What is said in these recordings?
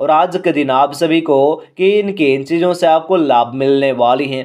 और आज के दिन आप सभी को किन किन चीज़ों से आपको लाभ मिलने वाली हैं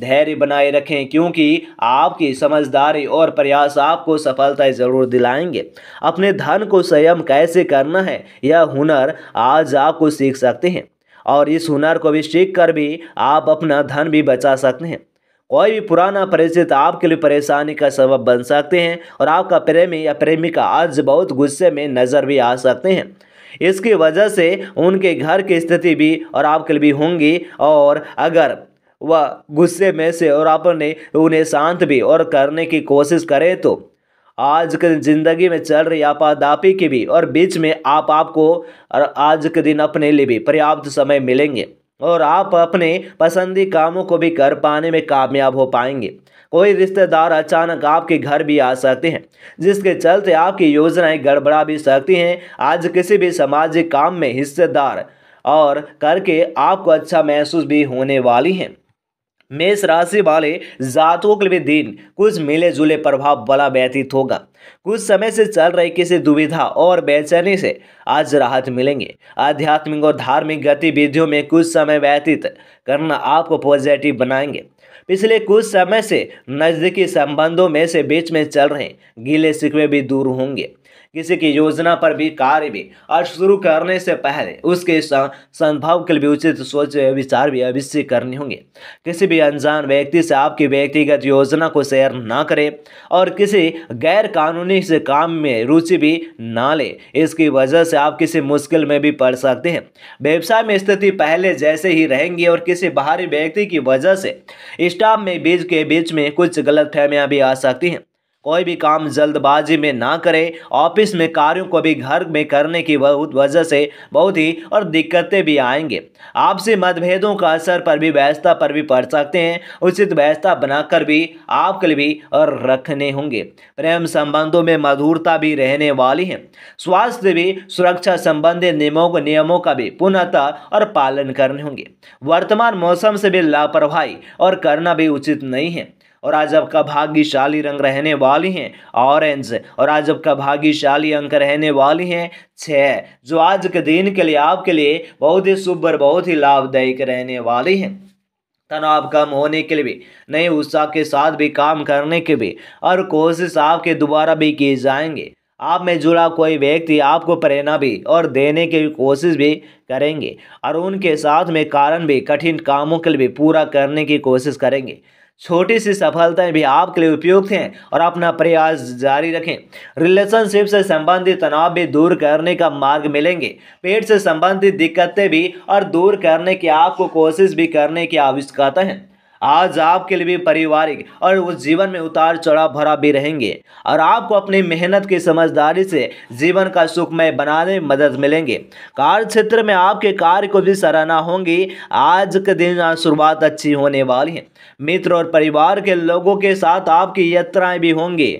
धैर्य बनाए रखें क्योंकि आपकी समझदारी और प्रयास आपको सफलता ज़रूर दिलाएंगे अपने धन को संयम कैसे करना है यह हुनर आज आपको सीख सकते हैं और इस हुनर को भी सीख कर भी आप अपना धन भी बचा सकते हैं कोई भी पुराना परिचित आपके लिए परेशानी का सबब बन सकते हैं और आपका प्रेमी या प्रेमिका आज बहुत गुस्से में नज़र भी आ सकते हैं इसकी वजह से उनके घर की स्थिति भी और आपके लिए भी होंगी और अगर वह गुस्से में से और आपने उन्हें शांत भी और करने की कोशिश करें तो आज के ज़िंदगी में चल रही आपादापी की भी और बीच में आप आपको आज के दिन अपने लिए भी पर्याप्त समय मिलेंगे और आप अपने पसंदी कामों को भी कर पाने में कामयाब हो पाएंगे कोई रिश्तेदार अचानक आपके घर भी आ सकते हैं जिसके चलते आपकी योजनाएं गड़बड़ा भी सकती हैं आज किसी भी सामाजिक काम में हिस्सेदार और करके आपको अच्छा महसूस भी होने वाली हैं मेष राशि वाले जातकों के लिए दिन कुछ मिले जुले प्रभाव वाला व्यतीत होगा कुछ समय से चल रही किसी दुविधा और बेचैनी से आज राहत मिलेंगे आध्यात्मिक और धार्मिक गतिविधियों में कुछ समय व्यतीत करना आपको पॉजिटिव बनाएंगे पिछले कुछ समय से नज़दीकी संबंधों में से बीच में चल रहे गीले सिकवे भी दूर होंगे किसी की योजना पर भी कार्य भी और शुरू करने से पहले उसके संभव के लिए उचित सोच विचार भी अवश्य करनी होंगे किसी भी अनजान व्यक्ति से आपकी व्यक्तिगत योजना को शेयर ना करें और किसी गैर कानूनी से काम में रुचि भी ना लें इसकी वजह से आप किसी मुश्किल में भी पड़ सकते हैं व्यवसाय में स्थिति पहले जैसे ही रहेंगी और किसी बाहरी व्यक्ति की वजह से स्टाफ में बीच के बीच में कुछ गलत भी आ सकती हैं कोई भी काम जल्दबाजी में ना करें ऑफिस में कार्यों को भी घर में करने की बहुत वजह से बहुत ही और दिक्कतें भी आएंगे आपसे मतभेदों का असर पर भी व्यवस्था पर भी पड़ सकते हैं उचित व्यवस्था बनाकर भी आपके लिए भी और रखने होंगे प्रेम संबंधों में मधुरता भी रहने वाली है स्वास्थ्य भी सुरक्षा संबंधी नियमों नियमों का भी पूर्णता और पालन करने होंगे वर्तमान मौसम से भी लापरवाही और करना भी उचित नहीं है और आज आपका भाग्यशाली रंग रहने वाली हैं ऑरेंज और आज आपका भाग्यशाली अंक रहने वाली हैं छः जो आज के दिन के लिए आपके लिए बहुत ही शुभ और बहुत ही लाभदायक रहने वाली हैं तनाव कम होने के लिए भी नए उत्साह के साथ भी काम करने के भी और कोशिश आपके दोबारा भी किए जाएंगे आप में जुड़ा कोई व्यक्ति आपको प्रेरणा भी और देने की कोशिश भी करेंगे और उनके साथ में कारण भी कठिन कामों के लिए भी पूरा करने की कोशिश करेंगे छोटी सी सफलताएं भी आपके लिए उपयुक्त हैं और अपना प्रयास जारी रखें रिलेशनशिप से संबंधित तनाव भी दूर करने का मार्ग मिलेंगे पेट से संबंधित दिक्कतें भी और दूर करने की आपको कोशिश भी करने की आवश्यकता है आज आपके लिए भी पारिवारिक और उस जीवन में उतार चढ़ाव भरा भी रहेंगे और आपको अपनी मेहनत की समझदारी से जीवन का सुखमय बनाने में मदद मिलेंगे कार्य क्षेत्र में आपके कार्य को भी सराहना होंगी आज के दिन शुरुआत अच्छी होने वाली है मित्र और परिवार के लोगों के साथ आपकी यात्राएं भी होंगी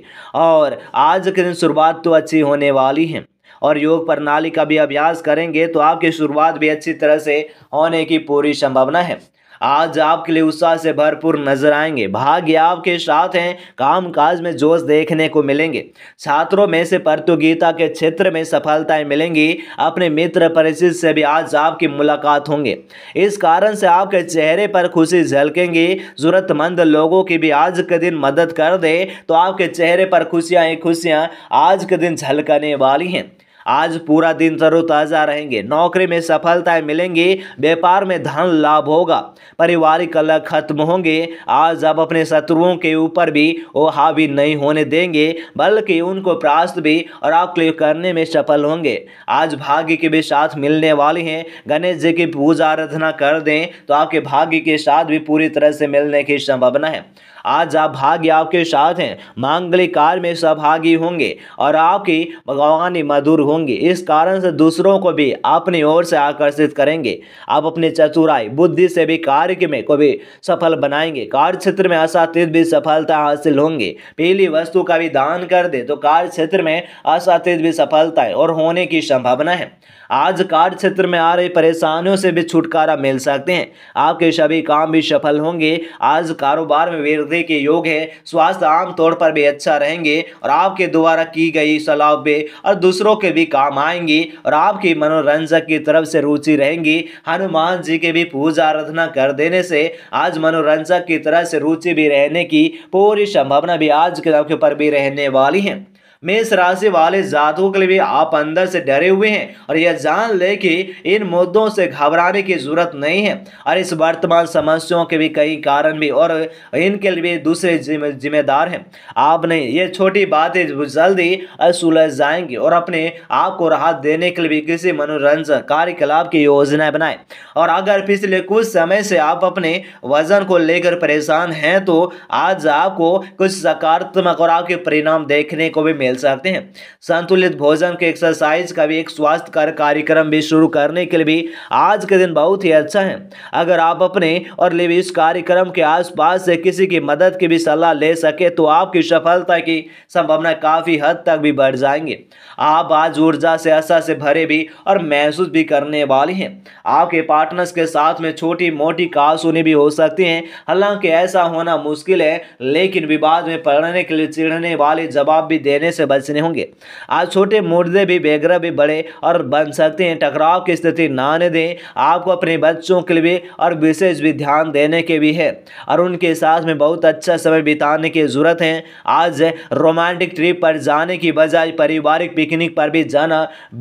और आज के दिन शुरुआत तो अच्छी होने वाली है और योग प्रणाली का भी अभ्यास करेंगे तो आपकी शुरुआत भी अच्छी तरह से होने की पूरी संभावना है आज आपके लिए उत्साह से भरपूर नजर आएंगे भाग्य आपके साथ हैं कामकाज में जोश देखने को मिलेंगे छात्रों में से प्रतियोगिता के क्षेत्र में सफलताएं मिलेंगी अपने मित्र परिचित से भी आज आपकी मुलाकात होंगे इस कारण से आपके चेहरे पर खुशी झलकेंगी जरूरतमंद लोगों की भी आज के दिन मदद कर दे तो आपके चेहरे पर खुशियाँ ही खुशियाँ आज के दिन झलकने वाली हैं आज पूरा दिन तरोताजा रहेंगे नौकरी में सफलताएं मिलेंगी व्यापार में धन लाभ होगा पारिवारिक कला खत्म होंगे आज आप अपने शत्रुओं के ऊपर भी वो हावी नहीं होने देंगे बल्कि उनको प्रास्त भी और आपके करने में सफल होंगे आज भाग्य के भी साथ मिलने वाले हैं गणेश जी की पूजा आराधना कर दें तो आपके भाग्य के साथ भी पूरी तरह से मिलने की संभावना है आज आप भाग्य आपके साथ हैं मांगलिक कार्य में सहभागी होंगे और आपकी भगवानी मधुर होंगे होंगी इस कारण से दूसरों को भी अपनी ओर से आकर्षित करेंगे आप अपनी चतुराई बुद्धि से भी कार्य में को भी सफल बनाएंगे कार्य क्षेत्र में असातीत भी सफलता हासिल होंगे पीली वस्तु का भी दान कर दे तो कार्य क्षेत्र में असातीत भी सफलता और होने की संभावना है आज कार्य क्षेत्र में आ रही परेशानियों से भी छुटकारा मिल सकते हैं आपके सभी काम भी सफल होंगे आज कारोबार में वृद्धि के योग है स्वास्थ्य आमतौर पर भी अच्छा रहेंगे और आपके द्वारा की गई सलाह भी और दूसरों के भी काम आएंगी और आपकी मनोरंजक की तरफ से रुचि रहेंगी हनुमान जी के भी पूजा आराधना कर देने से आज मनोरंजक की तरह से रुचि भी रहने की पूरी संभावना भी आज के आपके पर भी रहने वाली है मेष राशि वाले जातकों के लिए भी आप अंदर से डरे हुए हैं और यह जान ले कि इन मुद्दों से घबराने की जरूरत नहीं है और इस वर्तमान समस्याओं के भी कई कारण भी और इनके लिए दूसरे जिम्मेदार हैं आपने ये छोटी बातें जल्दी सुलझ जाएंगी और अपने आप को राहत देने के लिए भी किसी मनोरंजन कार्यकलाप की योजना बनाए और अगर पिछले कुछ समय से आप अपने वजन को लेकर परेशान हैं तो आज आपको कुछ सकारात्मक और आपके परिणाम देखने को भी मिल खेल सकते हैं संतुलित भोजन के एक्सरसाइज का भी एक स्वास्थ्य कर कार्यक्रम भी शुरू करने के लिए भी आज के दिन बहुत ही अच्छा है अगर आप अपने और लिए इस कार्यक्रम के आसपास से किसी की मदद की भी सलाह ले सके तो आपकी सफलता की संभावना काफ़ी हद तक भी बढ़ जाएंगे आप आज ऊर्जा से आशा से भरे भी और महसूस भी करने वाले हैं आपके पार्टनर्स के साथ में छोटी मोटी कासुनी भी हो सकती है हालांकि ऐसा होना मुश्किल है लेकिन विवाद में पढ़ने के लिए चिढ़ने वाले जवाब भी देने से बचने होंगे आज छोटे मुर्दे भी बेगरा भी बड़े और बन सकते हैं टकराव की स्थिति ना आने दें आपको अपने बच्चों के लिए और विशेष भी ध्यान देने के भी है और उनके साथ में बहुत अच्छा समय बिताने की ज़रूरत है आज रोमांटिक ट्रिप पर जाने की बजाय पारिवारिक पिकनिक पर भी जाना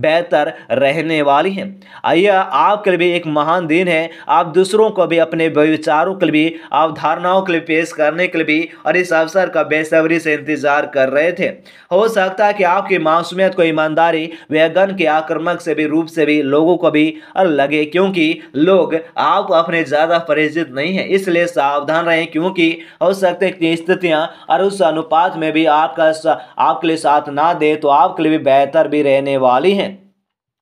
बेहतर रहने वाली है यह आपके लिए एक महान दिन है आप दूसरों को भी अपने विचारों के लिए अवधारणाओं के लिए पेश करने के लिए भी और इस अवसर का बेसब्री से इंतजार कर रहे थे हो हो सकता है कि आपकी मासूमियत को ईमानदारी व गन के आक्रमक से भी रूप से भी लोगों को भी लगे क्योंकि लोग आप अपने ज़्यादा परिचित नहीं है इसलिए सावधान रहें क्योंकि हो सकते हैं स्थितियाँ और उस अनुपात में भी आपका आपके लिए साथ ना दे तो आपके लिए भी बेहतर भी रहने वाली हैं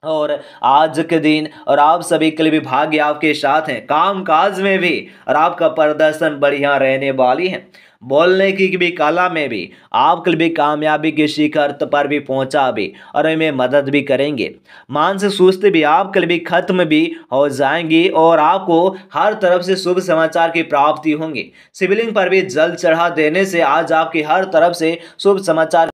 और आज के दिन और आप सभी के लिए भी भाग्य आपके साथ हैं काम काज में भी और आपका प्रदर्शन बढ़िया रहने वाली है बोलने की भी कला में भी आपके भी कामयाबी के शिखर पर भी पहुंचा भी और हमें मदद भी करेंगे मानसिक सुस्ती भी आपके भी खत्म भी हो जाएंगी और आपको हर तरफ से शुभ समाचार की प्राप्ति होंगी शिवलिंग पर भी जल चढ़ा देने से आज आपकी हर तरफ से शुभ समाचार